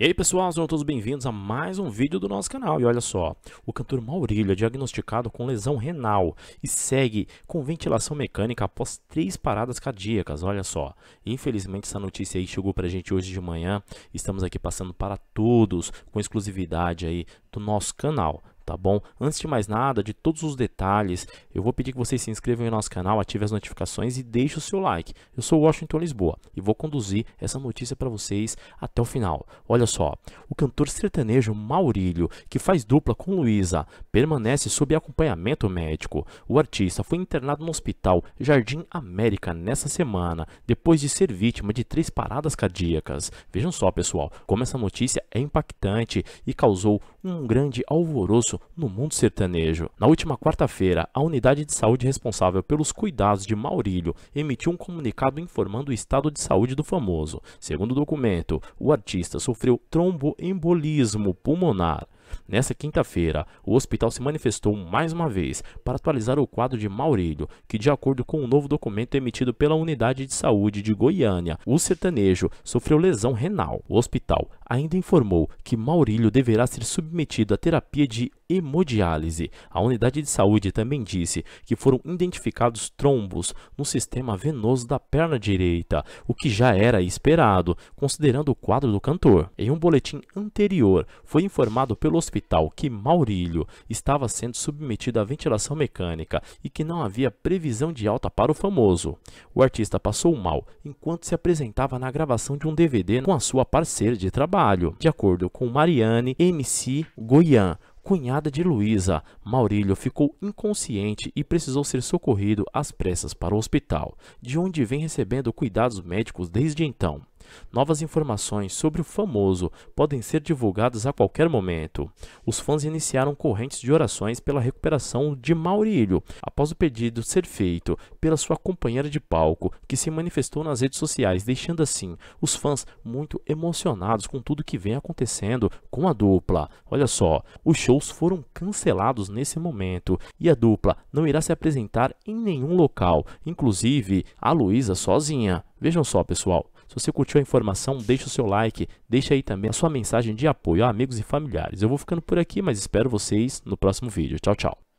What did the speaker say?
E aí pessoal, sejam todos bem-vindos a mais um vídeo do nosso canal. E olha só, o cantor Maurílio é diagnosticado com lesão renal e segue com ventilação mecânica após três paradas cardíacas. Olha só, infelizmente essa notícia aí chegou pra gente hoje de manhã. Estamos aqui passando para todos com exclusividade aí do nosso canal tá bom? Antes de mais nada, de todos os detalhes, eu vou pedir que vocês se inscrevam no nosso canal, ativem as notificações e deixem o seu like. Eu sou Washington Lisboa e vou conduzir essa notícia para vocês até o final. Olha só, o cantor sertanejo Maurílio, que faz dupla com Luísa, permanece sob acompanhamento médico. O artista foi internado no hospital Jardim América nessa semana, depois de ser vítima de três paradas cardíacas. Vejam só, pessoal, como essa notícia é impactante e causou um grande alvoroço sucesso no mundo sertanejo. Na última quarta-feira, a unidade de saúde responsável pelos cuidados de Maurílio emitiu um comunicado informando o estado de saúde do famoso. Segundo o documento, o artista sofreu tromboembolismo pulmonar. Nessa quinta-feira, o hospital se manifestou mais uma vez para atualizar o quadro de Maurílio, que, de acordo com um novo documento emitido pela Unidade de Saúde de Goiânia, o sertanejo sofreu lesão renal. O hospital ainda informou que Maurílio deverá ser submetido à terapia de hemodiálise. A unidade de saúde também disse que foram identificados trombos no sistema venoso da perna direita, o que já era esperado, considerando o quadro do cantor. Em um boletim anterior, foi informado pelo hospital que Maurílio estava sendo submetido à ventilação mecânica e que não havia previsão de alta para o famoso. O artista passou mal enquanto se apresentava na gravação de um DVD com a sua parceira de trabalho trabalho, de acordo com Mariane MC Goian cunhada de Luísa, Maurílio ficou inconsciente e precisou ser socorrido às pressas para o hospital, de onde vem recebendo cuidados médicos desde então. Novas informações sobre o famoso podem ser divulgadas a qualquer momento. Os fãs iniciaram correntes de orações pela recuperação de Maurílio, após o pedido ser feito pela sua companheira de palco, que se manifestou nas redes sociais, deixando assim os fãs muito emocionados com tudo que vem acontecendo com a dupla. Olha só, os shows foram cancelados nesse momento e a dupla não irá se apresentar em nenhum local, inclusive a Luísa sozinha. Vejam só, pessoal. Se você curtiu a informação, deixe o seu like, deixe aí também a sua mensagem de apoio a amigos e familiares. Eu vou ficando por aqui, mas espero vocês no próximo vídeo. Tchau, tchau.